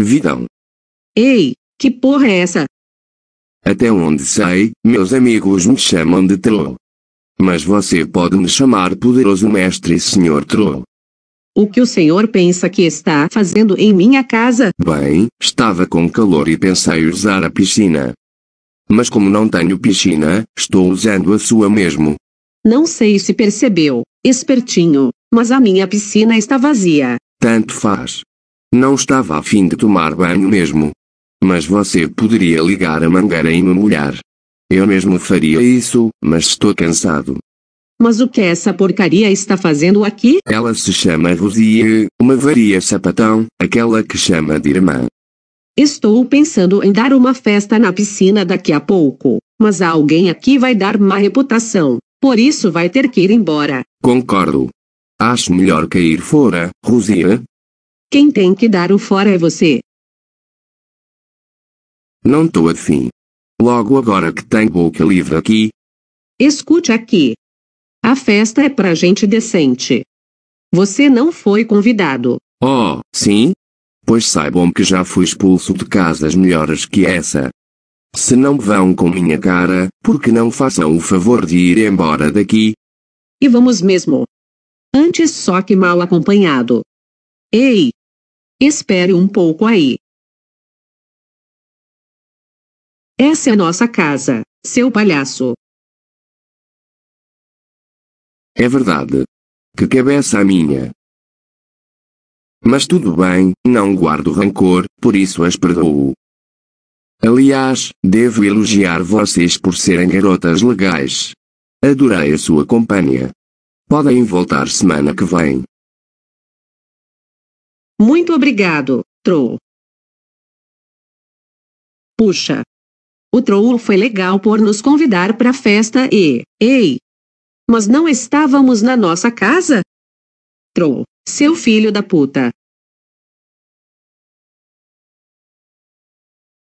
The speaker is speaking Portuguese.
vidão. Ei, que porra é essa? Até onde sei, meus amigos me chamam de Troll. Mas você pode me chamar poderoso mestre senhor Troll. O que o senhor pensa que está fazendo em minha casa? Bem, estava com calor e pensei usar a piscina. Mas como não tenho piscina, estou usando a sua mesmo. Não sei se percebeu, espertinho, mas a minha piscina está vazia. Tanto faz. Não estava a fim de tomar banho mesmo. Mas você poderia ligar a mangueira e me molhar. Eu mesmo faria isso, mas estou cansado. Mas o que essa porcaria está fazendo aqui? Ela se chama Rosie, uma varia sapatão, aquela que chama de irmã. Estou pensando em dar uma festa na piscina daqui a pouco, mas alguém aqui vai dar má reputação, por isso vai ter que ir embora. Concordo. Acho melhor cair fora, Rosia, quem tem que dar o fora é você. Não tô afim. Logo agora que tem boca livre aqui. Escute aqui. A festa é pra gente decente. Você não foi convidado. Oh, sim? Pois saibam que já fui expulso de casas melhores que essa. Se não vão com minha cara, por que não façam o favor de ir embora daqui? E vamos mesmo. Antes só que mal acompanhado. Ei, Espere um pouco aí. Essa é a nossa casa, seu palhaço. É verdade. Que cabeça a minha. Mas tudo bem, não guardo rancor, por isso as perdoo. Aliás, devo elogiar vocês por serem garotas legais. Adorei a sua companhia. Podem voltar semana que vem. Muito obrigado, Troll. Puxa. O Troll foi legal por nos convidar para a festa e. Ei! Mas não estávamos na nossa casa? Troll, seu filho da puta.